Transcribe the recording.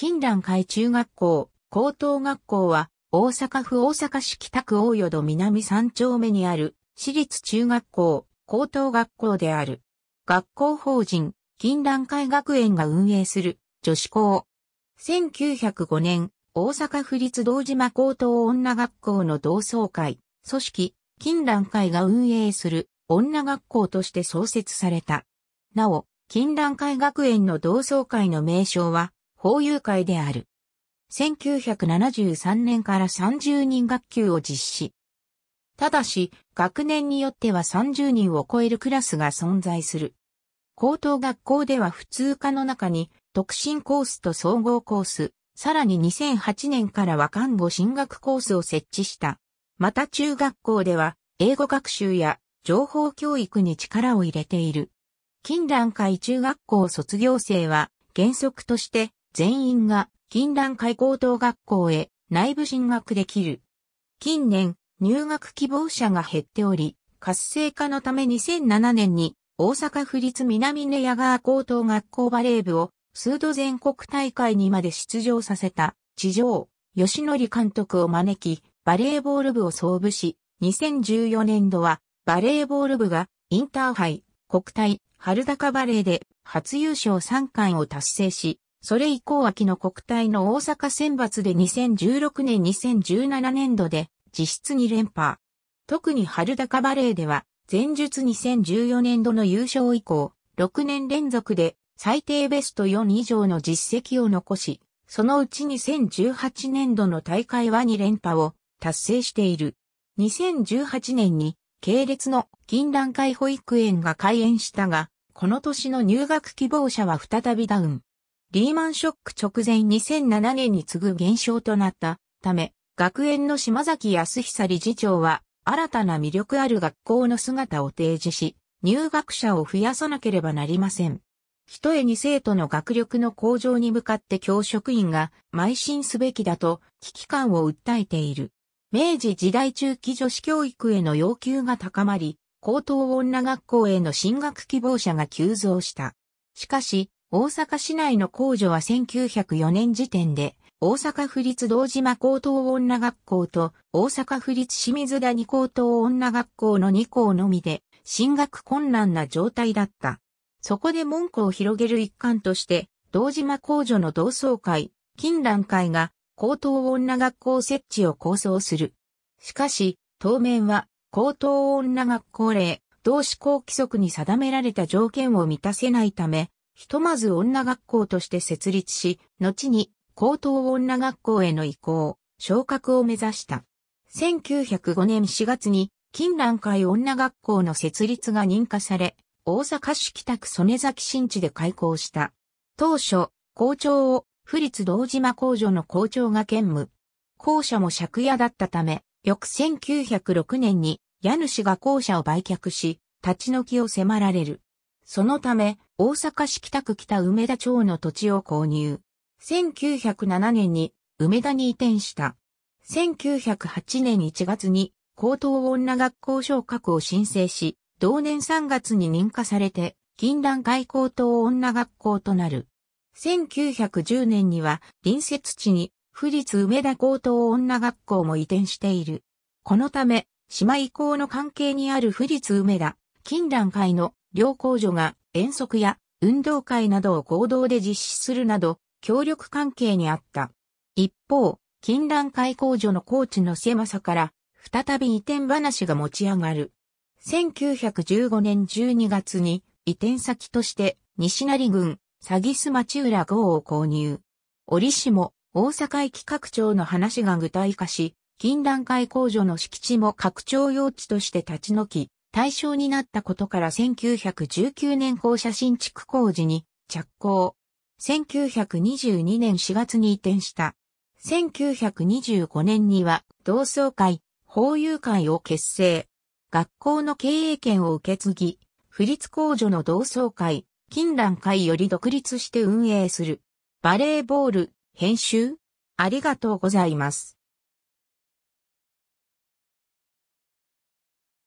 近蘭会中学校、高等学校は、大阪府大阪市北区大淀南三丁目にある、私立中学校、高等学校である。学校法人、近蘭会学園が運営する、女子校。1905年、大阪府立道島高等女学校の同窓会、組織、近蘭会が運営する、女学校として創設された。なお、近蘭会学園の同窓会の名称は、法友会である。1973年から30人学級を実施。ただし、学年によっては30人を超えるクラスが存在する。高等学校では普通科の中に、特進コースと総合コース、さらに2008年からは看護進学コースを設置した。また中学校では、英語学習や情報教育に力を入れている。近段階中学校卒業生は、原則として、全員が近蘭海高等学校へ内部進学できる。近年、入学希望者が減っており、活性化のため2007年に大阪府立南根谷川高等学校バレー部を数度全国大会にまで出場させた地上、吉則監督を招き、バレーボール部を創部し、2014年度はバレーボール部がインターハイ、国体、春高バレーで初優勝3冠を達成し、それ以降秋の国体の大阪選抜で2016年2017年度で実質2連覇。特に春高バレーでは前述2014年度の優勝以降、6年連続で最低ベスト4以上の実績を残し、そのうち2018年度の大会は2連覇を達成している。2018年に系列の近覧会保育園が開園したが、この年の入学希望者は再びダウン。リーマンショック直前2007年に次ぐ減少となったため、学園の島崎康久理事長は、新たな魅力ある学校の姿を提示し、入学者を増やさなければなりません。一重に生徒の学力の向上に向かって教職員が邁進すべきだと危機感を訴えている。明治時代中期女子教育への要求が高まり、高等女学校への進学希望者が急増した。しかし、大阪市内の工女は1904年時点で、大阪府立道島高等女学校と大阪府立清水谷高等女学校の2校のみで進学困難な状態だった。そこで門戸を広げる一環として、道島工女の同窓会、近蘭会が高等女学校設置を構想する。しかし、当面は高等女学校令、同志校規則に定められた条件を満たせないため、ひとまず女学校として設立し、後に高等女学校への移行、昇格を目指した。1905年4月に、金蘭会女学校の設立が認可され、大阪市北区曽根崎新地で開校した。当初、校長を、府立堂島工場の校長が兼務。校舎も借家だったため、翌1906年に、家主が校舎を売却し、立ち退きを迫られる。そのため、大阪市北区北梅田町の土地を購入。1907年に梅田に移転した。1908年1月に高等女学校昇格を申請し、同年3月に認可されて、近蘭外高等女学校となる。1910年には隣接地に府立梅田高等女学校も移転している。このため、島移行の関係にある府立梅田、近蘭会の両工女が遠足や運動会などを合同で実施するなど、協力関係にあった。一方、近南海工女のコーチの狭さから、再び移転話が持ち上がる。1915年12月に移転先として西成郡詐欺す町浦号を購入。折しも大阪駅拡張の話が具体化し、近南海工場の敷地も拡張用地として立ち退き、対象になったことから1919年放射新築工事に着工。1922年4月に移転した。1925年には同窓会、法友会を結成。学校の経営権を受け継ぎ、不立工場の同窓会、金蘭会より独立して運営する。バレーボール、編集ありがとうございます。